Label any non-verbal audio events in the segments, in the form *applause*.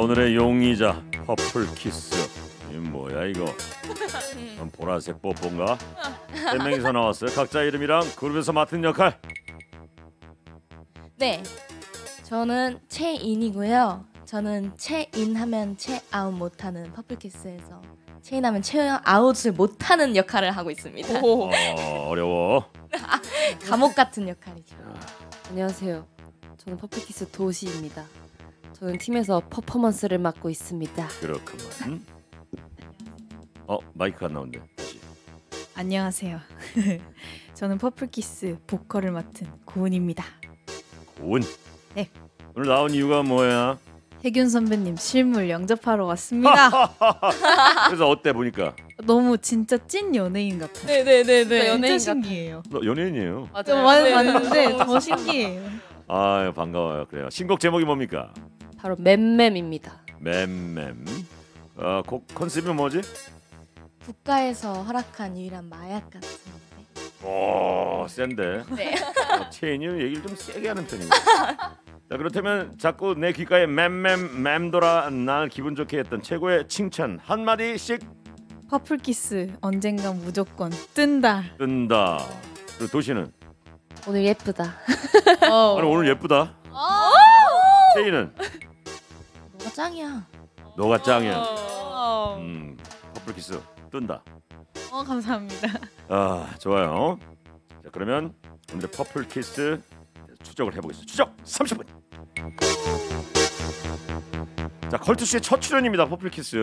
오늘의 용의자 퍼플 키스. 이 뭐야 이거? *laughs* 음, 보라색 뽀뽀인가? 어. 몇 명이서 나왔어요? 각자 이름이랑 그룹에서 맡은 역할. 네, 저는 최인이고요. 저는 최인하면 최아웃 못하는 퍼플키스에서 최인하면 최아웃을 못하는 역할을 하고 있습니다. 오. 어, 어려워. *laughs* 감옥 같은 역할이죠. 안녕하세요. 저는 퍼플키스 도시입니다. 저는 팀에서 퍼포먼스를 맡고 있습니다. 그렇구만. 어 마이크 안 나온대. 안녕하세요. *laughs* 저는 퍼플키스 보컬을 맡은 고은입니다. 고은. 네. 오늘 나온 이유가 뭐야? 혜균 선배님 실물 영접하러 왔습니다. *laughs* 그래서 어때 보니까? 너무 진짜 찐 연예인 네, 네, 네, 같아 네네네네. 연예인 신기해요. 너 연예인이에요. 맞아요. 맞는데 더 신기해요. 아 반가워요. 그래요. 신곡 제목이 뭡니까? 바로 맴맴입니다. 맴맴. 어, 컨셉이 뭐지? 국가에서 허락한 유일한 마약 같은. 오 센데. 네. 어, 체인이는 얘기를 좀 세게 하는 편이고. 자 그렇다면 자꾸 내 귓가에 맴맴 맴돌아 날 기분 좋게 했던 최고의 칭찬 한 마디씩. 퍼플 키스 언젠간 무조건 뜬다. 뜬다. 그리고 도시는 오늘 예쁘다. 아니 오늘 예쁘다. 체인은 짱이야. 너가 짱이야. 어. 음, 커플 키스 뜬다. 어, 감사합니다. 아, 좋아요. 자, 그러면 오늘의 퍼플 키스 추적을 해보겠습니다. 추적 30분. 자, 걸투 씨의 첫 출연입니다. 퍼플 키스.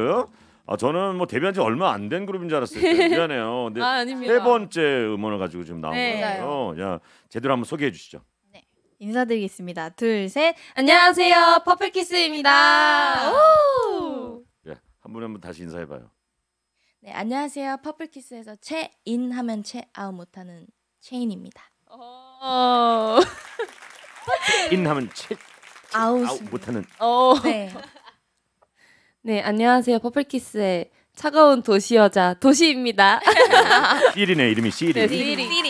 아, 저는 뭐 데뷔한 지 얼마 안 된 그룹인 줄 알았어요. *laughs* 미안해요. 근데 아, 아닙니다. 세 번째 음원을 가지고 지금 나온 네. 거예요. 야, 제대로 한번 소개해 주시죠. 인사드리겠습니다. 둘, 셋. 안녕하세요. 퍼플키스입니다. 아. 예, 한분 한 분 다시 인사해봐요. 네, 안녕하세요. 퍼플키스에서 체인 하면 체아웃 못하는 체인입니다. 어... *laughs* 인 하면 체 아웃, 못하는. 어. 네. *laughs* 네, 안녕하세요. 퍼플키스의 차가운 도시 여자 도시입니다. 시일네 *laughs* 이름이 시일 네, 시일이.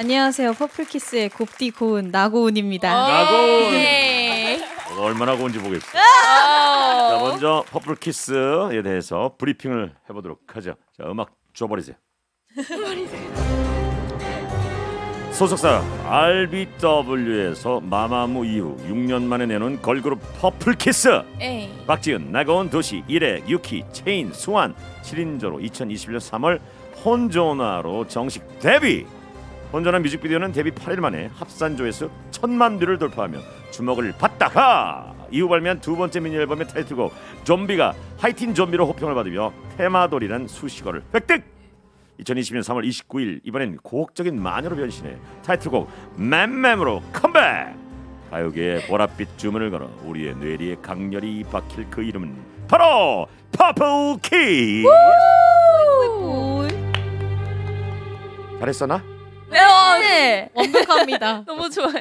안녕하세요. 퍼플키스의 곱디 고운 나고운입니다. 어, 나고운. 네. 얼마나 고운지 보겠습니다. 아! 자, 먼저 퍼플키스에 대해서 브리핑을 해보도록 하죠. 자, 음악 줘버리세요. 소속사 RBW에서 마마무 이후 6년 만에 내놓은 걸그룹 퍼플키스 박지은, 나고원, 도시, 일렉, 유키, 체인, 수환 7인조로 2021년 3월 혼조나로 정식 데뷔 온전한 뮤직비디오는 데뷔 8일 만에 합산 조회수 천만 뷰를 돌파하며 주목을 받다가 이후 발매한 두 번째 미니 앨범의 타이틀곡 좀비가 하이틴 좀비로 호평을 받으며 테마돌이란 수식어를 획득. 2020년 3월 29일 이번엔 고혹적인 마녀로 변신해 타이틀곡 맴맴으로 컴백. 가요계의 보랏빛 주문을 걸어 우리의 뇌리에 강렬히 박힐 그 이름은 바로 퍼플 키. 잘했어 나? 네, 어, 네. 완벽합니다. *laughs* 너무 좋아요.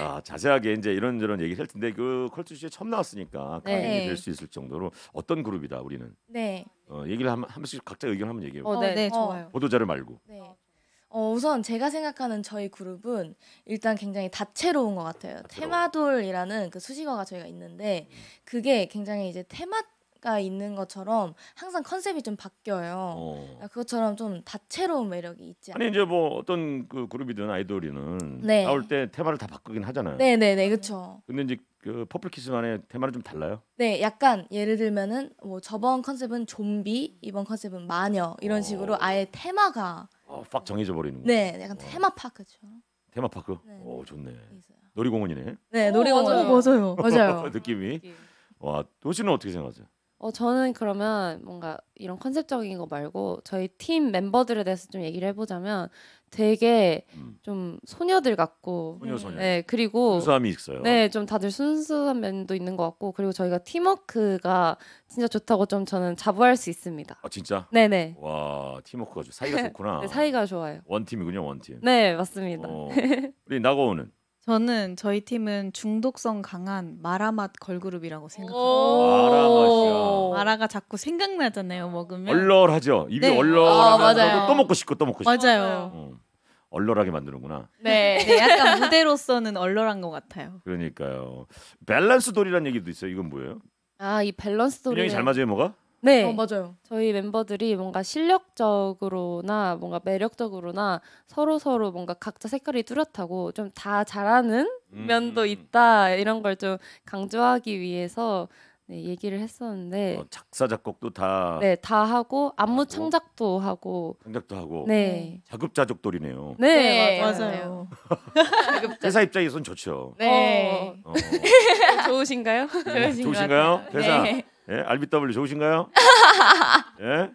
아 자세하게 이제 이런저런 얘기를 할 텐데 그 컬투 씨에 처음 나왔으니까 네. 강연이 될 수 있을 정도로 어떤 그룹이다 우리는. 네. 어 얘기를 한, 한 번씩 각자 의견 한번 얘기해. 어, 네, 어, 네, 어. 좋아요. 보도자를 말고. 네. 어, 우선 제가 생각하는 저희 그룹은 일단 굉장히 다채로운 것 같아요. 다채로워. 테마돌이라는 그 수식어가 저희가 있는데 음. 그게 굉장히 이제 테마 가 있는 것처럼 항상 컨셉이 좀 바뀌어요. 어. 그것처럼 좀 다채로운 매력이 있지 않아요. 아니 이제 뭐 어떤 그 그룹이든 아이돌이든 네. 나올 때 테마를 다 바꾸긴 하잖아요. 네네네 그렇죠. 근데 이제 그 퍼플키스만의 테마는 좀 달라요? 네, 약간 예를 들면은 뭐 저번 컨셉은 좀비, 이번 컨셉은 마녀 이런 어. 식으로 아예 테마가 어, 팍 정해져 버리는 거 네, 약간 어. 테마 파크죠. 테마 파크? 오 네. 어, 좋네. 네, 있어요. 놀이공원이네. 네, 놀이공원 맞 어, 맞아요. 맞아요. *laughs* 느낌이. 느낌. 와, 도시는 어떻게 생각하세요? 어 저는 그러면 뭔가 이런 컨셉적인 거 말고 저희 팀 멤버들에 대해서 좀 얘기를 해보자면 되게 음. 좀 소녀들 같고 소녀 소녀. 네 그리고 순수함이 있어요. 네좀 다들 순수한 면도 있는 것 같고 그리고 저희가 팀워크가 진짜 좋다고 좀 저는 자부할 수 있습니다. 아 진짜? 네네. 와 팀워크가 좋 사이가 좋구나. *laughs* 네, 사이가 좋아요. 원 팀이군요 원 팀. 네 맞습니다. 어, *laughs* 우리 나고우는 저는 저희 팀은 중독성 강한 마라맛 걸그룹이라고 생각합니다. 마라가 자꾸 생각나잖아요, 먹으면. 얼얼하죠. 입이 네. 얼얼하고 어, 아, 또 먹고 싶고 또 먹고 싶고. 맞아요. 어. 얼얼하게 만드는구나. 네. 네. 약간 무대로서는 얼얼한 것 같아요. 그러니까요. 밸런스 돌이라는 얘기도 있어요. 이건 뭐예요? 아, 이 밸런스 돌이. 균형이 잘 맞아요, 뭐가? 네, 어, 맞아요. 저희 멤버들이 뭔가 실력적으로나 뭔가 매력적으로나 서로 서로 뭔가 각자 색깔이 뚜렷하고 좀 다 잘하는 음. 면도 있다 이런 걸 좀 강조하기 위해서 네, 얘기를 했었는데 어, 작사 작곡도 다 네, 다 하고 안무 하고, 창작도 하고 창작도 하고 네. 자급자족돌이네요. 네, 네 맞아요. *laughs* 회사 입장에선 좋죠. 네. 어. 어. *laughs* 좋으신가요? 음, 좋으신가요? 회사. 네. 예? RBW 좋으신가요? *laughs* 예?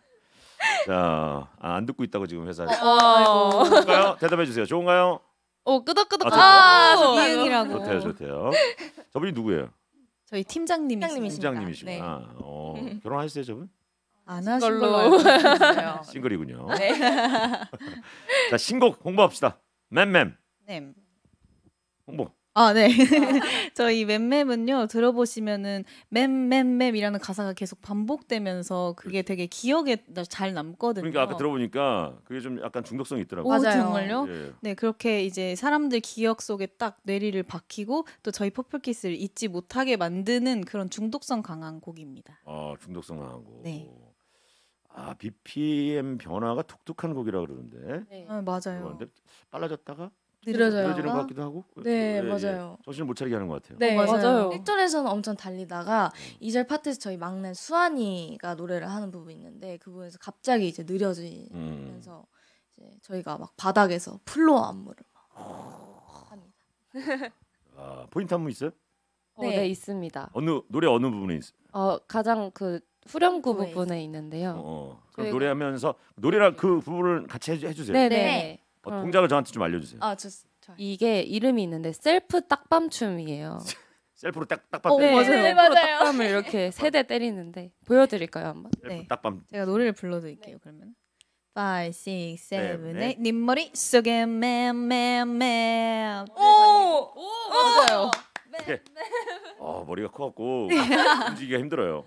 자, 아, 안 듣고 있다고 지금 회사에. 어, 좋을까요? 대답해 주세요. 좋은가요? 오 어, 끄덕끄덕. 아, 아 이응이라고. 좋대요, 좋대요. 저분이 누구예요? 저희 팀장님이십니다. 팀장님이시구나. 네. 아, 어, 결혼하셨어요, 저분? 안 하신 걸로 알고 있어요. 싱글이군요. *laughs* 네. *laughs* 자, 신곡 홍보합시다. 맴맴. 맴. 홍보. 아, 네. *laughs* *laughs* 저희 맴맴은요, 들어보시면은, 맴맴맴이라는 가사가 계속 반복되면서 그게 그렇죠. 되게 기억에 잘 남거든요. 그러니까 아까 들어보니까 그게 좀 약간 중독성이 있더라고요. 맞아요. 정말요? 예. 네, 그렇게 이제 사람들 기억 속에 딱 뇌리를 박히고 또 저희 퍼플키스를 잊지 못하게 만드는 그런 중독성 강한 곡입니다. 아, 중독성 강한 곡. 네. 아, BPM 변화가 독특한 곡이라 그러는데. 네. 아, 맞아요. 그런데 빨라졌다가 느려져요. 느려지는 것 같기도 하고. 네, 예, 예. 맞아요. 예. 정신못 차리게 하는 것 같아요. 네, 어, 맞아요. 맞아요. 1절에서는 엄청 달리다가 2절 파트에서 저희 막내 수환이가 노래를 하는 부분이 있는데 그 부분에서 갑자기 이제 느려지면서 음. 이제 저희가 막 바닥에서 플로어 안무를 막 합니다. *laughs* 아, 포인트 안무 있어요? 어, 네. 어, 네. 있습니다. 어느 노래 어느 부분에 있어 어, 가장 그 후렴구 부분에 있는데요. 어, 그 저희가... 노래하면서 노래랑 그 부분을 같이 해주, 세요 네, 네. 네. 어, 그 동작을 저한테 좀 알려주세요. 아, 좋, 좋 이게 이름이 있는데 셀프 딱밤춤이에요. *laughs* 셀프로 딱딱 어, 맞아요. 네, 셀 맞아요. 딱밤을 이렇게 *laughs* 세 대 때리는데 보여드릴까요 한번? 셀프 네. 딱밤. 제가 노래를 불러드릴게요. 그러면 5, 6, 7, seven, 네, 네. eight. 네 머리 속에 맴맴맴 오! 오! 맞아요. 어 머리가 커갖고 *laughs* 움직이기가 힘들어요.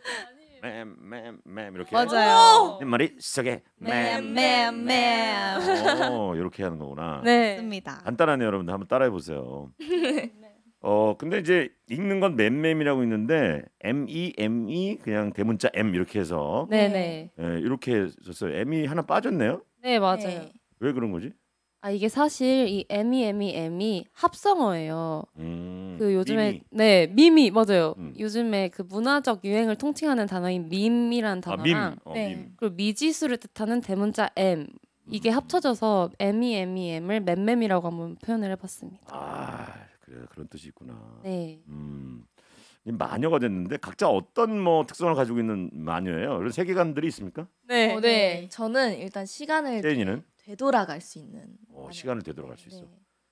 맴맴맴 이렇게 맞아요. 머릿속에 맴맴맴 어, 이렇게 하는 거구나. 네. 습니다 간단하네요, 여러분들. 한번 따라해 보세요. *laughs* 어 근데 이제 읽는 건 맴맴이라고 있는데 M E M E 그냥 대문자 M 이렇게 해서 네네 예, 이렇게 썼어요. M이 하나 빠졌네요. 네 맞아요. 네. 왜 그런 거지? 아 이게 사실 이 에미 에미 에미 합성어예요. 음, 그 요즘에 미미. 네 미미 맞아요. 음. 요즘에 그 문화적 유행을 통칭하는 단어인 밈이란 아, 단어랑 아, 밈. 어, 네. 밈. 그리고 미지수를 뜻하는 대문자 M 이게 음. 합쳐져서 에미 에미 M을 맴맴이라고 한번 표현을 해봤습니다. 아 그래 그런 뜻이 있구나. 네. 음. 마녀가 됐는데 각자 어떤 뭐 특성을 가지고 있는 마녀예요? 이런 세계관들이 있습니까? 어, 네, 어, 네. 저는 일단 시간을 떼인이는? 되돌아갈 수 있는 어, 맞아요. 시간을 되돌아갈 수 네, 있어.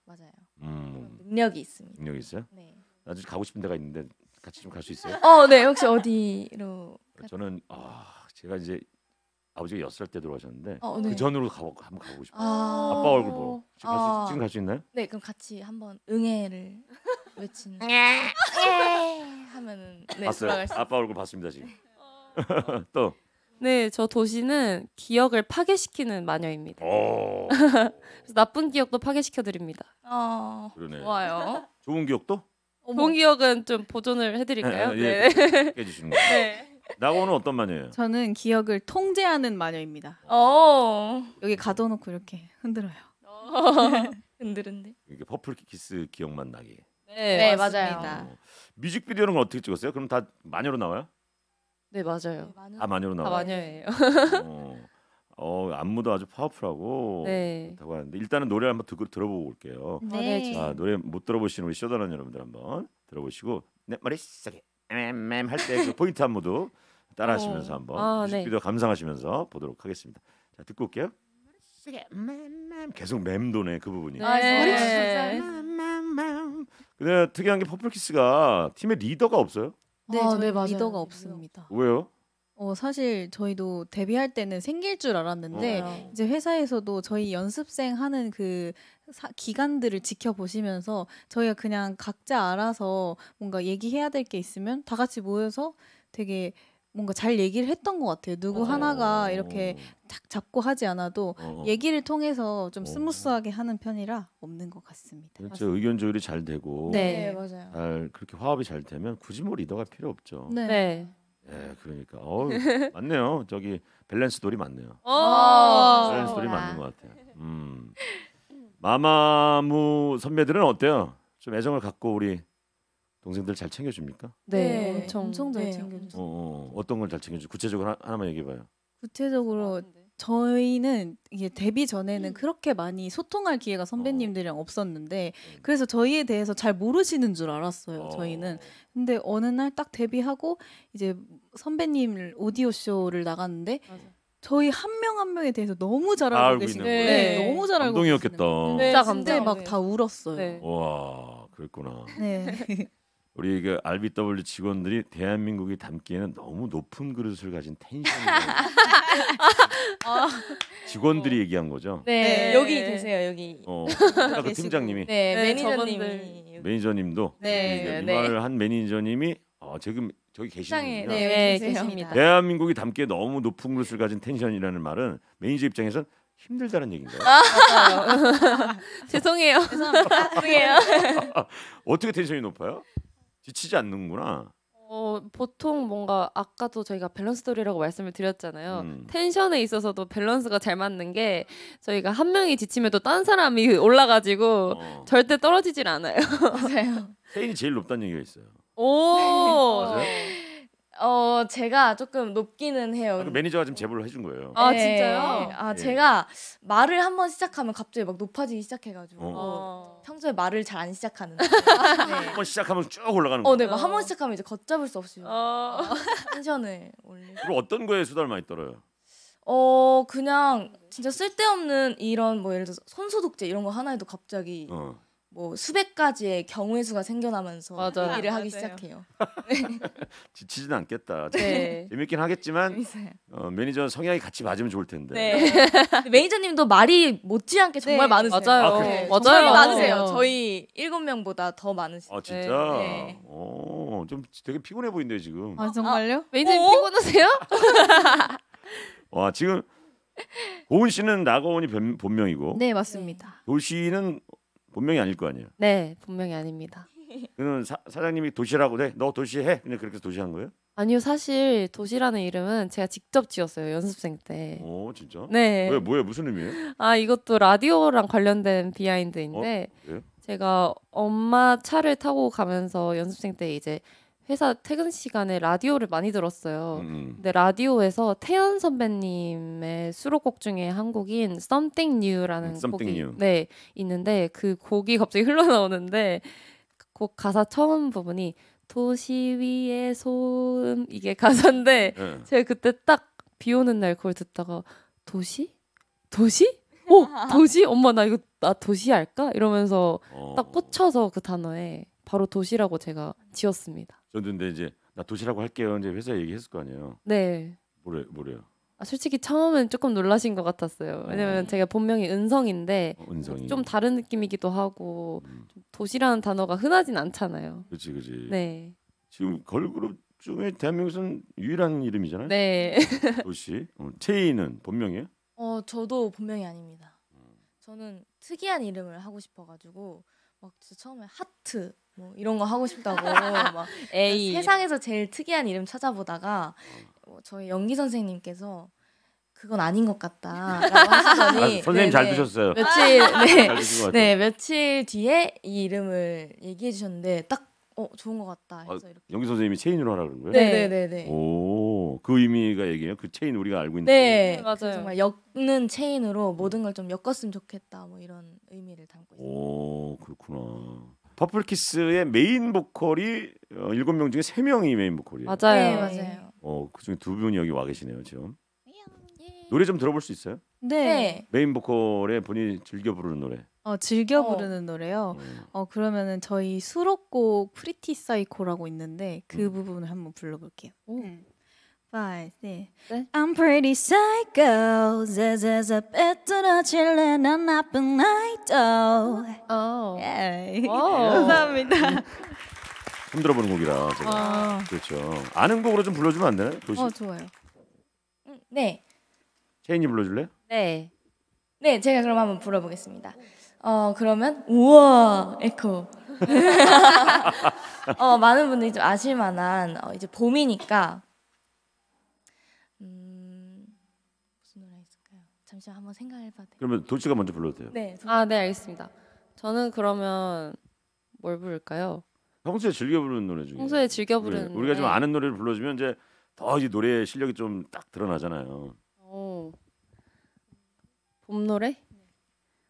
맞아요. 음. 능력이 있습니다. 능력 있어요? 네. 나중에 가고 싶은 데가 있는데 같이 좀 갈 수 있어요? 어, 네. 혹시 어디로? 어, 저는 아 제가 이제 아버지가 여살때 돌아가셨는데 어, 그 네. 그 전으로 가, 한번 가고 싶어요. 아~ 아빠 얼굴 보러. 지금 갈수 아~ 지금 갈 수 있나요? 네, 그럼 같이 한번 응애를 외치는 *laughs* 네. 하면은 네, 봤어요. 돌아갈 수 아빠 얼굴 봤습니다 지금. 네. *laughs* 또 네, 저 도시는 기억을 파괴시키는 마녀입니다. 어. *laughs* 그래서 나쁜 기억도 파괴시켜 드립니다. 어, 아, 그러네. 좋아요. 좋은 기억도? 좋은 기억은 좀 보존을 해드릴까요? 예, 예 네. 해주시는 거. *laughs* 네. 나고는 어떤 마녀예요? 저는 기억을 통제하는 마녀입니다. 어. 여기 가둬놓고 이렇게 흔들어요. 어. *laughs* 흔들흔들. 이게 퍼플 키스 기억만 나게. 네, 네 맞습니다. 맞 어. 뮤직비디오는 어떻게 찍었어요? 그럼 다 마녀로 나와요? 네 맞아요. 아 마녀로 나와. 마녀예요. 어, 어 안무도 아주 파워풀하고 네. 그렇다고 하는데 일단은 노래 한번 듣고 들어보고 올게요. 아, 네. 아 노래 못들어보시 우리 쇼다란 여러분들 한번 들어보시고 내 네, 머리 속에 맴맴 할때 그 포인트 안무도 따라하시면서 어. 한번 아, 뮤직비디오 감상하시면서 보도록 하겠습니다. 자 듣고 올게요. 계속 맴도네 그 부분이. 네. 네. 근데 특이한 게 퍼플키스가 팀의 리더가 없어요. 네, 아, 네 맞아요. 리더가 없습니다. 왜요? 어, 사실 저희도 데뷔할 때는 생길 줄 알았는데 어. 네. 이제 회사에서도 저희 연습생 하는 그 사, 기간들을 지켜보시면서 저희가 그냥 각자 알아서 뭔가 얘기해야 될 게 있으면 다 같이 모여서 되게 뭔가 잘 얘기를 했던 것 같아요. 누구 어. 하나가 이렇게 딱 잡고 하지 않아도 어. 얘기를 통해서 좀 어. 스무스하게 하는 편이라 없는 것 같습니다. 그렇죠. 의견 조율이 잘 되고 네. 네, 맞아요. 잘 그렇게 화합이 잘 되면 굳이 뭐 리더가 필요 없죠. 네. 네. 예, 그러니까 어 맞네요. 저기 밸런스 돌이 맞네요. 어. 밸런스 돌이 맞는 것 같아요. 음. *laughs* 마마무 선배들은 어때요? 좀 애정을 갖고 우리 동생들 잘 챙겨줍니까? 네, 네, 엄청, 엄청 잘 네. 챙겨줘요. 어, 어, 어. 떤걸 잘 챙겨주? 구체적으로 하나, 만 얘기해봐요. 구체적으로 아, 네. 저희는 이게 데뷔 전에는 음. 그렇게 많이 소통할 기회가 선배님들이랑 어. 없었는데 네. 그래서 저희에 대해서 잘 모르시는 줄 알았어요. 어. 저희는 근데 어느 날 딱 데뷔하고 이제 선배님 오디오 쇼를 나갔는데 맞아. 저희 한 명 한 명에 대해서 너무 잘 알고 아, 계신 거예요. 네. 네. 너무 잘 알고 감동이었겠다. 네, 진짜 감동. 막다 울었어요. 와, 그랬구나. 네. *laughs* *laughs* 우리 그 RBW 직원들이 대한민국이 담기에는 너무 높은 그릇을 가진 텐션이 *laughs* 어. 직원들이 어. 얘기한 거죠. 네, 네. 여기 계세요 여기. 어, *laughs* 그 팀장님이. 네, 네매니저님 매니저님도 네, 네, 이 말을 한 매니저님이 어, 지금 저기 계시는군요. 네, 네 계십니다. 대한민국이 담기에 너무 높은 그릇을 가진 텐션이라는 말은 매니저 입장에선 힘들다는 얘기인가요? 아, *laughs* 죄송해요. 죄송해요. 어떻게 텐션이 높아요? 지치지 않는구나. 어, 보통 뭔가 아까도 저희가 밸런스 돌이라고 말씀을 드렸잖아요. 음. 텐션에 있어서도 밸런스가 잘 맞는 게 저희가 한 명이 지치면 또딴 사람이 *laughs* 올라가지고 어. 절대 떨어지질 않아요. *laughs* 맞아요. 세인이 제일 높다는 얘기가 있어요. 오. 맞아요? 어 제가 조금 높기는 해요. 아, 그 매니저가 지 제보를 해준 거예요. 아 네. 진짜요? 아 예. 제가 말을 한번 시작하면 갑자기 막 높아지기 시작해가지고 어. 어. 평소에 말을 잘 안 시작하는. *laughs* 네. 한번 시작하면 쭉 올라가는 거. 어, 네, 한번 시작하면 이제 걷잡을 수 없이 어. 텐션을 올리. 그리고 어떤 거에 수다를 많이 떨어요? 어 그냥 진짜 쓸데없는 이런 뭐 예를 들어 손소독제 이런 거 하나에도 갑자기 어. 뭐 수백 가지의 경우의 수가 생겨나면서 맞아. 일을 하기 맞아요. 시작해요. *laughs* 지치진 않겠다. 네. 재밌긴 하겠지만 어, 매니저 성향이 같이 맞으면 좋을 텐데. 네. 매니저님도 말이 못지않게 정말 네. 많으세요. 맞아요. 네. 아, 그래. 맞아요. 정말 많으세요. 네. 저희 일곱 명보다 더 많으시죠. 아 진짜. 오, 네. 어, 좀 되게 피곤해 보인대요 지금. 아 정말요? 아, 매니저님 오? 어? 피곤하세요? *laughs* 와 지금 고은 씨는 나고은이 본명이고. 네 맞습니다. 돌 씨는 본명이 아닐 거 아니에요. 네, 본명이 아닙니다. *laughs* 그는 사, 장님이 도시라고 해. 너 도시해. 그냥 그렇게 도시한 거예요? 아니요, 사실 도시라는 이름은 제가 직접 지었어요 연습생 때. 오, 진짜? 네. 왜 뭐야 무슨 의미예요? 아 이것도 라디오랑 관련된 비하인드인데 어? 예? 제가 엄마 차를 타고 가면서 연습생 때 이제 회사 퇴근 시간에 라디오를 많이 들었어요. 음, 음. 근데 라디오에서 태연 선배님의 수록곡 중에 한 곡인 Something New라는 음, Something 곡이 New. 네 있는데 그 곡이 갑자기 *laughs* 흘러나오는데 곡 가사 처음 부분이 도시 위의 소음 이게 가사인데 네. 제가 그때 딱 비 오는 날 그걸 듣다가 도시 도시 오 어, 도시 엄마 나 이거 나 도시 알까 이러면서 어. 딱 꽂혀서 그 단어에 바로 도시라고 제가 지었습니다. 저도 데 이제 나 도시라고 할게요. 이제 회사 얘기했을 거 아니에요. 네. 뭐래 뭐래요? 아, 솔직히 처음엔 조금 놀라신 것 같았어요. 왜냐면 어. 제가 본명이 은성인데 어, 은성이. 좀 다른 느낌이기도 하고 음. 좀 도시라는 단어가 흔하진 않잖아요. 그렇지 그렇지. 네. 지금 걸그룹 중에 대한민국에 유일한 이름이잖아요. 네. 음, 도시. 어, 체인은 본명이에요? 어 저도 본명이 아닙니다. 음. 저는 특이한 이름을 하고 싶어가지고 막 처음에 하트 뭐 이런 거 하고 싶다고 *laughs* 막 에이. 세상에서 제일 특이한 이름 찾아보다가 뭐 저희 연기 선생님께서 그건 아닌 것 같다라고 하시더니 아, 선생님 네네, 잘 드셨어요. 며칠 네, 네 며칠 뒤에 이 이름을 얘기해 주셨는데 딱 어, 좋은 것 같다 해서 아, 이렇게. 연기 선생님이 체인으로 하라 그런 거예요? 네, 네, 네. 오, 그 의미가 얘기해요그 체인 우리가 알고 있는. 네, 네 맞아요. 정말 엮는 체인으로 모든 걸 좀 엮었으면 좋겠다, 뭐 이런 의미를 담고 있어요. 오, 그렇구나. 퍼플키스의 메인 보컬이 어, 7명 중에 3명이 메인 보컬이에요. 맞아요. 네, 네. 맞아요. 어, 그중에 두 분이 여기 와 계시네요, 지금. 노래 좀 들어볼 수 있어요? 네. 네. 메인 보컬의 본인 즐겨 부르는 노래. 어, 즐겨 어. 부르는 노래요. 어. 어, 그러면은 저희 수록곡 프리티 사이코라고 있는데 그 음. 부분을 한번 불러볼게요. 음. five, 네. 네? I'm pretty psycho. 자자자 빼떨어질래 난 나쁜 아이돌. 오. 어. 예. 어. 감사합니다. 음, 흔들어보는 곡이라 제가 아. 그렇죠. 아는 곡으로 좀 불러주면 안 되나요? 도시. 어 좋아요. 음, 네. 채인이 불러줄래? 네. 네, 제가 그럼 한번 불러보겠습니다. 어 그러면 우와 에코. *laughs* 어 많은 분들이 좀 아실만한 어, 이제 봄이니까 잠시 한번 생각해봐도 돼요. 그러면 도치가 먼저 불러도 돼요. 네. 아, 네, 알겠습니다. 저는 그러면 뭘 부를까요? 평소에 즐겨 부르는 노래 중에 평소에 즐겨 네, 부르는 네. 우리가 좀 아는 노래를 불러주면 이제 더이 노래의 실력이 좀 딱 드러나잖아요. 오. 봄 노래?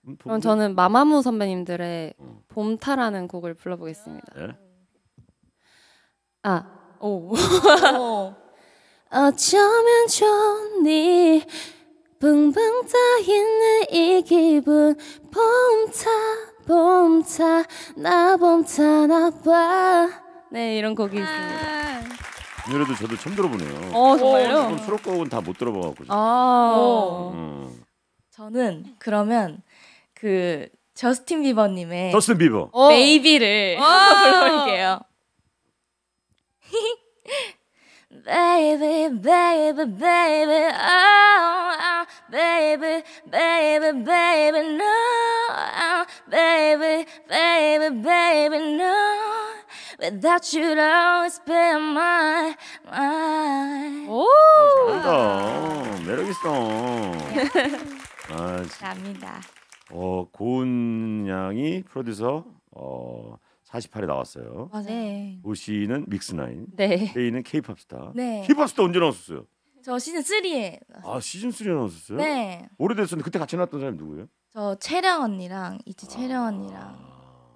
음, 봄- 그럼 저는 마마무 선배님들의 어. 봄타라는 곡을 불러보겠습니다. 예? 아, 오. *laughs* 어쩌면 좋니 붕붕 떠있는 이 기분 봄차 봄차 나 봄차 나봐네 이런 곡이 있습니다 이 노래도 저도 처음 들어보네요 어 정말요? 어, 지금 수록곡은 다 못 들어봐가지고 아 음. 저는 그러면 그 저스틴 비버님의 저스틴 비버 베이비를 불러볼게요 *laughs* baby, baby, baby, oh, baby, baby, baby, no, baby, baby, baby, no. Without you, I'd always be my, my. 오, 잘한다. 매력 있어. 아, 진짜. 감사합니다. 어 고은 양이 프로듀서 어 48에 나왔어요. 맞아요. 네. 오씨는 믹스나인, 네. 이는 케이팝 스타. 네. 케이팝 스타 언제 나왔었어요? 저 시즌 3에. 나왔어요. 아 시즌 3에 나왔었어요? 네. 오래됐었는데 그때 같이 나왔던 사람이 누구예요? 저 채령 언니랑 이치 채령 아. 언니랑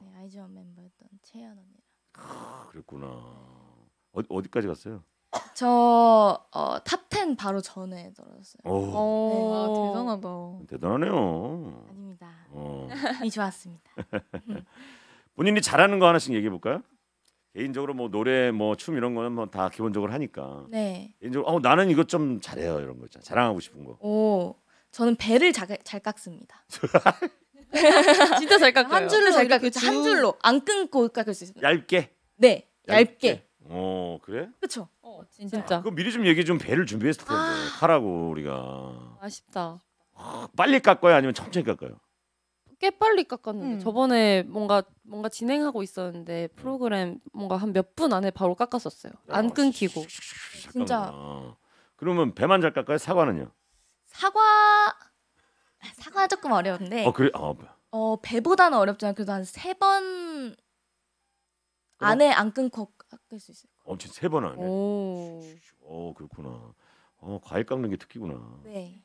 네, 아이즈원 멤버였던 채연 언니랑. 아, 그랬구나. 어, 어디까지 갔어요? 저 어, 탑10 바로 전에 들었어요. 오. 네. 와, 아, 대단하다. 대단하네요. 아닙니다. 어. *laughs* 이 좋았습니다. *laughs* 본인이 잘하는 거 하나씩 얘기해 볼까요? 개인적으로 뭐 노래 뭐 춤 이런 거는 뭐 다 기본적으로 하니까. 네. 개인적으로 어 나는 이것 좀 잘해요 이런 거 자랑하고 싶은 거. 오. 저는 배를 자, 잘 깎습니다. *laughs* 진짜 잘 깎아요. 한 줄로 잘 그 깎고 한 줄로 안 끊고 깎을 수 있어요. 얇게. 네. 얇게. 얇게. 어 그래? 그렇죠. 어, 진짜. 진짜. 그거 미리 좀 얘기 좀 배를 준비했을 텐데 아~ 하라고 우리가. 아쉽다. 아, 빨리 깎아요 아니면 천천히 깎아요? 꽤 빨리 깎았는데 음. 저번에 뭔가 뭔가 진행하고 있었는데 프로그램 뭔가 한 몇 분 안에 바로 깎았었어요. 안 끊기고. 잠 진짜. 그러면 배만 잘 깎아요? 사과는요? 사과 사과 조금 어려운데. 어 그래. 어. 어 배보다는 어렵지만 그래도 한 세 번 안에 어. 안 끊고 깎을 수 있어요. 엄청 세 번 안에. 오. 어 그렇구나. 어 과일 깎는 게 특기구나. 네.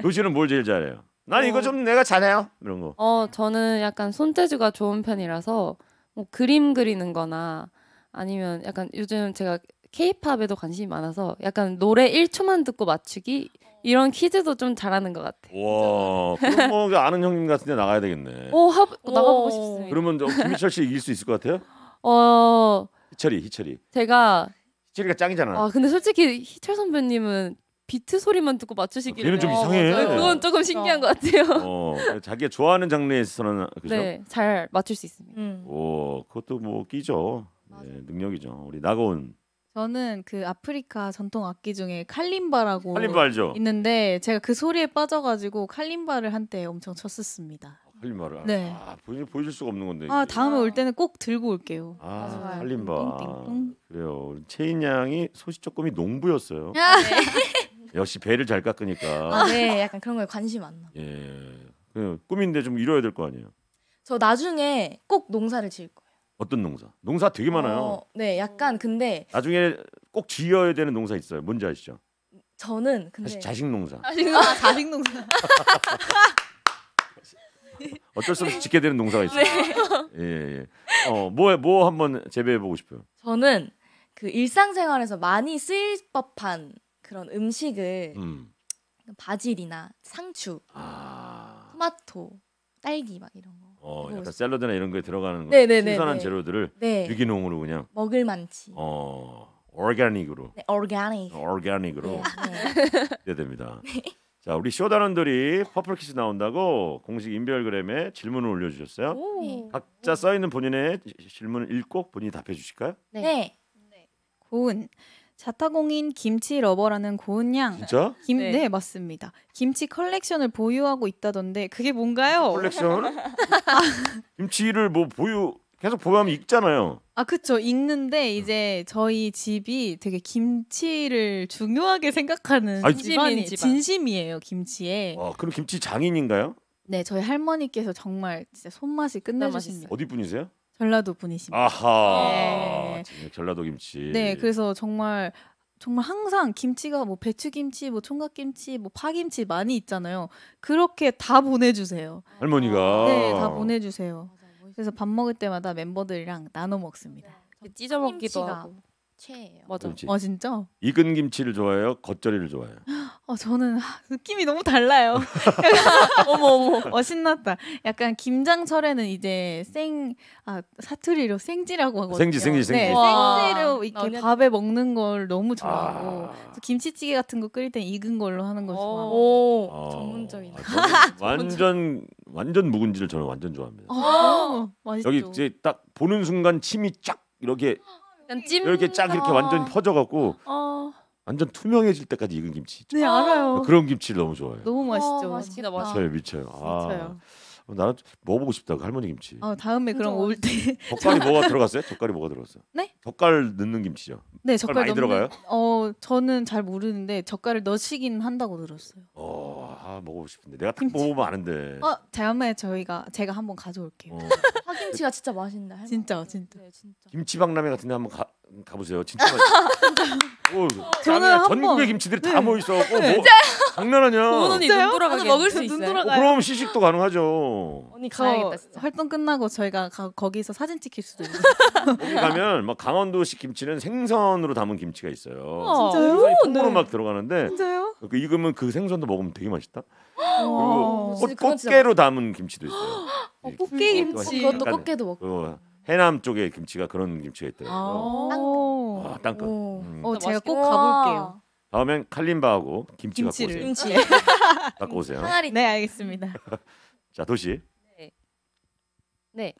도시는 *laughs* 뭘 제일 잘해요? 난 이거 어. 좀 내가 잘해요. 이런 거. 어, 저는 약간 손재주가 좋은 편이라서 뭐 그림 그리는 거나 아니면 약간 요즘 제가 케이팝에도 관심이 많아서 약간 노래 1초만 듣고 맞추기 이런 퀴즈도 좀 잘하는 것 같아. 와, 그럼 뭐 아는 형님 같은데 나가야 되겠네. 어, 하, 어, 나가보고 싶습니다. 그러면 저 김희철 씨 이길 수 있을 것 같아요? 어, 희철이, 희철이. 제가 희철이가 짱이잖아. 아, 근데 솔직히 희철 선배님은 비트 소리만 듣고 맞추시길래 얘는 좀 이상해. 네, 그건 조금 신기한 그러니까. 것 같아요. 어, 자기가 좋아하는 장르에서는 그죠? 네, 잘 맞출 수 있습니다. 음. 오, 그것도 뭐 끼죠. 네, 능력이죠. 우리 나고은. 저는 그 아프리카 전통 악기 중에 칼림바라고 칼림바 알죠? 있는데 제가 그 소리에 빠져가지고 칼림바를 한때 엄청 쳤었습니다. 아, 칼림바를 네. 아, 보여 보여줄 수가 없는 건데. 아게 다음에 아. 올 때는 꼭 들고 올게요. 아, 칼림바. 띵띵띵. 그래요. 체인 양이 소시 조금이 농부였어요. 아, 네. *laughs* 역시 배를 잘 깎으니까. 아, 네, 약간 그런 거에 관심 안 나. 예, 꿈인데 그 좀 이뤄야 될 거 아니에요. 저 나중에 꼭 농사를 지을 거예요. 어떤 농사? 농사 되게 많아요. 어, 네, 약간 근데 나중에 꼭 지어야 되는 농사 있어요. 뭔지 아시죠? 저는 근데 자식 농사. 자식 농사, 자식 농사. *laughs* 어쩔 수 없이 짓게 되는 농사가 있어요. 네. 예, 예. 어, 뭐뭐 뭐 한번 재배해 보고 싶어요. 저는 그 일상생활에서 많이 쓰일 법한 그런 음식을 음. 바질이나 상추, 아. 토마토, 딸기 막 이런 거. 어, 약간 샐러드나 이런 거에 들어가는 네네네네. 신선한 재료들을 네. 유기농으로 그냥 먹을 만치. 어, 오르가닉으로. 네, 오르가닉. 오르가닉으로. 네. 네. *laughs* 됩니다. 네. 자, 우리 쇼다원들이 퍼플키스 나온다고 공식 인별그램에 질문을 올려주셨어요. 오. 네. 각자 써 있는 본인의 질문을 읽고 본인이 답해 주실까요? 네. 네. 네. 고은 자타공인 김치 러버라는 고은양. 진짜? 김, 네. 네. 맞습니다. 김치 컬렉션을 보유하고 있다던데 그게 뭔가요? 컬렉션? *laughs* 아. 김치를 뭐 보유 계속 보면 익잖아요. 아 그쵸 익는데 음. 이제 저희 집이 되게 김치를 중요하게 생각하는 아니, 집안이 집안. 진심이에요 김치에. 와 아, 그럼 김치 장인인가요? 네 저희 할머니께서 정말 진짜 손맛이 끝내주십니다. 어디 분이세요? 전라도 분이십니다. 아하. 네. 전라도 김치. 네, 그래서 정말 정말 항상 김치가 뭐 배추김치, 뭐 총각김치, 뭐 파김치 많이 있잖아요. 그렇게 다 보내주세요. 할머니가. 네, 다 보내주세요. 그래서 밥 먹을 때마다 멤버들이랑 나눠 먹습니다. 네, 찢어 먹기도 하고. 최예요. 맞아. 김치. 어 진짜? 익은 김치를 좋아해요? 겉절이를 좋아해요? 어 저는 느낌이 너무 달라요. *laughs* 어머 어머. 어 신났다. 약간 김장철에는 이제 생 아 사투리로 생지라고 하거든요. 생지 생지 생지. 네, 생지로 이렇게 아, 밥에 먹는 걸 너무 좋아하고 아. 김치찌개 같은 거 끓일 땐 익은 걸로 하는 걸 좋아하고. 어, 아, *laughs* 전문적인. 완전 완전 묵은지를 저는 완전 좋아합니다. 어, *gasps* 여기 이제 딱 보는 순간 침이 쫙 이렇게 찜... 이렇게 쫙 이렇게 완전 어. 퍼져갖고 어... 완전 투명해질 때까지 익은 김치. 있죠? 네 알아요. 그런 김치를 너무 좋아해요. 너무 맛있죠. 어, 맛있다 맛있. 미쳐요 네, 미쳐요. 아. 미쳐요. 나는 뭐보고 싶다고 그 할머니 김치. 어 다음에 그럼 올 때. *laughs* 젓갈이 뭐가 들어갔어요? 젓갈이 뭐가 들어갔어? 네? 젓갈 넣는 김치죠. 네, 젓갈, 젓갈 많이 들어가요? 어 저는 잘 모르는데 젓갈을 넣으시긴 한다고 들었어요. 어, 아, 먹어보고 싶은데 내가 딱보면 아는데. 어 다음에 저희가 제가 한번 가져올게요. 어. 파김치가 아, 진짜 맛있네. 할머니. 진짜 진짜. 네, 진짜. 김치박람회 같은데 한번 가, 가보세요. 진짜 맛있어. 어, 저는 전국의 김치들이 다 네. 모여 있어. 어, 네. 뭐 장난하냐? 돈이 눈 돌아가게 먹을 수 있어요. 어, 그럼 시식도 가능하죠. 언니 가야겠다 활동 끝나고 저희가 가, 거기서 사진 찍힐 수도 있어요. 거기 가면 막 강원도식 김치는 생선으로 담은 김치가 있어요. 아, 진짜요? 통으로 네. 막 들어가는데. 진짜요? 그 익으면 그 생선도 먹으면 되게 맛있다. 어. 그리고 꽃, 게로 담은 김치도 있어요. *gasps* 어, 꽃게 김치. 그것도 꽃게도 먹고. 해남 쪽에 김치가 그런 김치가 있대라고요 아, 땅끝. 아, 음. 어, 어 제가 꼭 가볼게요. 다음엔 칼림바하고 김치 김치를. 갖고 오세요. 김치. 갖고 오세요. 항아리. 네, 알겠습니다. *laughs* 자, 도시. 네. 네.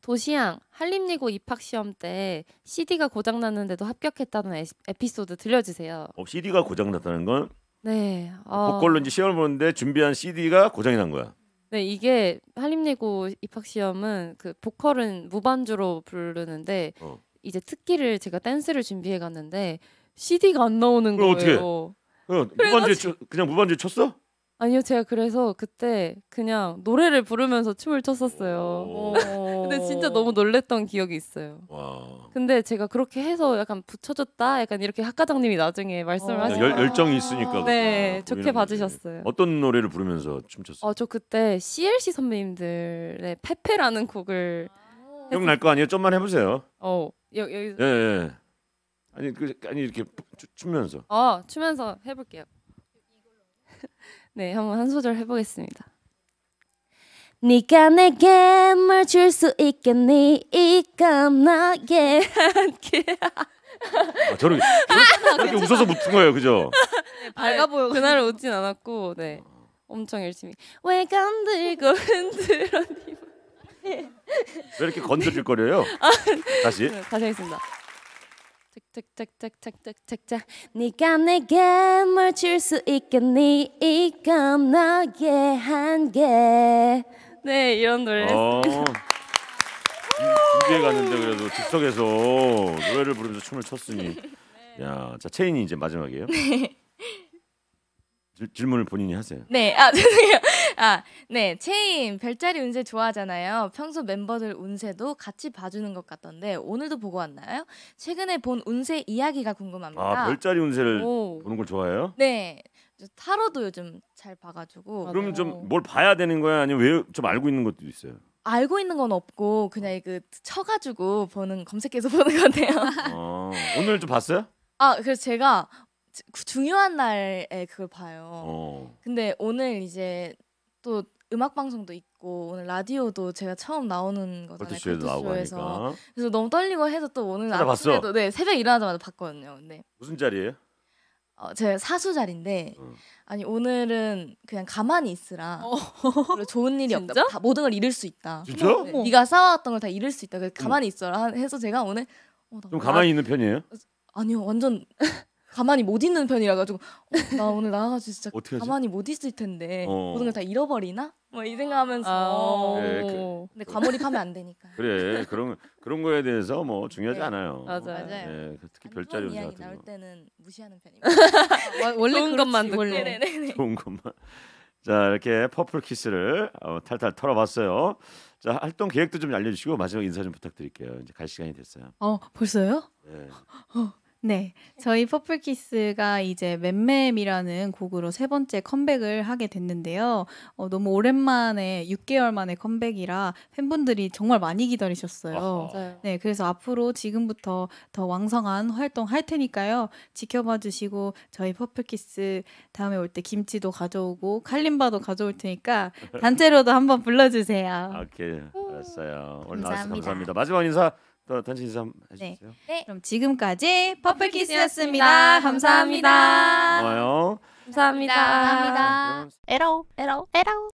도시양 한림예고 입학 시험 때 CD가 고장 났는데도 합격했다는 에피소드 들려주세요. 어, CD가 고장 났다는 건 네. 어... 복걸로 이제 시험을 보는데 준비한 CD가 고장이 난 거야. 네, 이게 한림예고 입학 시험은 그 보컬은 무반주로 부르는데 어. 이제 특기를 제가 댄스를 준비해 갔는데 CD가 안 나오는 거예요. 어떻게? 그냥 무반주 그냥 무반주 쳤어? 아니요, 제가 그래서 그때 그냥 노래를 부르면서 춤을 췄었어요. *laughs* 근데 진짜 너무 놀랬던 기억이 있어요. 와. 근데 제가 그렇게 해서 약간 붙여줬다, 약간 이렇게 학과장님이 나중에 말씀을 어, 하시고 열, 열정이 있으니까. 네, 그 좋게 봐주셨어요. 어떤 노래를 부르면서 춤췄어요? 어, 저 그때 CLC 선배님들의 페페라는 곡을 아. 기억날 거 아니에요? 좀만 해보세요. 어, 여, 여기 예, 예. 아니 그 아니 이렇게 추- 추면서. 어, 추면서 해볼게요. *laughs* 네, 한번 한 소절 해보겠습니다. 네가 내게 뭘 줄 수 있겠니? 이가 나의 한계. 아, 저렇게, 렇게 아, 웃어서 붙은 거예요, 그죠? 네, 밝아 보여. 그날 웃진 않았고, 네, 엄청 열심히 왜 건들고 흔들어 네. 왜 이렇게 건드릴 거려요? 아, 다시. 네, 다시 하겠습니다. 틱틱틱틱탁탁탁탁 네가 내게 뭘 줄 수 있겠니 네 이건 너의 한계 네 이런 노래 어. 군 갔는데 그래도 즉석에서 노래를 부르면서 춤을 췄으니 네. 야자 체인이 이제 마지막이에요 네. 질, 질문을 본인이 하세요 네 아 죄송해요 아, 네. 체인 별자리 운세 좋아하잖아요. 평소 멤버들 운세도 같이 봐주는 것 같던데 오늘도 보고 왔나요? 최근에 본 운세 이야기가 궁금합니다. 아, 별자리 운세를 오. 보는 걸 좋아해요? 네. 타로도 요즘 잘 봐가지고. 그럼 좀 뭘 봐야 되는 거야? 아니면 왜 좀 알고 있는 것도 있어요? 알고 있는 건 없고 그냥 그 쳐가지고 보는 검색해서 *laughs* 보는 건데요. 어, 오늘 좀 봤어요? 아, 그래서 제가 중요한 날에 그걸 봐요. 어. 근데 오늘 이제 또 음악 방송도 있고 오늘 라디오도 제가 처음 나오는 거잖아요. 1 2시도 나오고 니까 그래서 너무 떨리고 해서 또 오늘 찾아봤어? 아침에도 네 새벽 일어나자마자 봤거든요. 근데 무슨 자리예요? 어, 제 사수 자리인데 음. 아니 오늘은 그냥 가만히 있으라 그 좋은 일이 없다 다 모든 걸 잃을 수 있다 진짜? 네, 네가 쌓아왔던 걸 다 잃을 수 있다 그래서 가만히 있어라 해서 제가 오늘 어, 나- 좀 가만히 있는 편이에요? 아니요 완전 가만히 못 있는 편이라 가지고 어, 나 오늘 나가가 진짜 가만히 못 있을 텐데 어. 모든 걸 다 잃어버리나? 뭐 이 생각하면서. 아, 네, 그, 근데 과몰입하면 안 되니까. *laughs* 그래 그런 그런 거에 대해서 뭐 중요하지 네. 않아요. 맞아요. 예, 맞아요. 특히 별자리 운세 같은 거. 나올 때는 무시하는 편이고. *laughs* 아, 원래 좋은 것만 듣고. *laughs* 좋은 것만. 자 이렇게 퍼플 키스를 어, 탈탈 털어봤어요. 자 활동 계획도 좀 알려주시고 마지막 인사 좀 부탁드릴게요. 이제 갈 시간이 됐어요. 어 벌써요? 네. 네. 저희 퍼플키스가 이제 맴맴이라는 곡으로 세 번째 컴백을 하게 됐는데요. 어, 너무 오랜만에 6개월 만에 컴백이라 팬분들이 정말 많이 기다리셨어요. 네. 그래서 앞으로 지금부터 더 왕성한 활동할 테니까요. 지켜봐 주시고 저희 퍼플키스 다음에 올 때 김치도 가져오고 칼림바도 가져올 테니까 단체로도 한번 불러 주세요. *laughs* 오케이. 알았어요. 오늘 감사합니다. 나와서 감사합니다. 마지막 인사 또 단체 인사 네. 해주세요. 네. 그럼 지금까지 퍼플키스였습니다. 감사합니다. 고마워요. 감사합니다. 감사합니다. 에러 에러 에러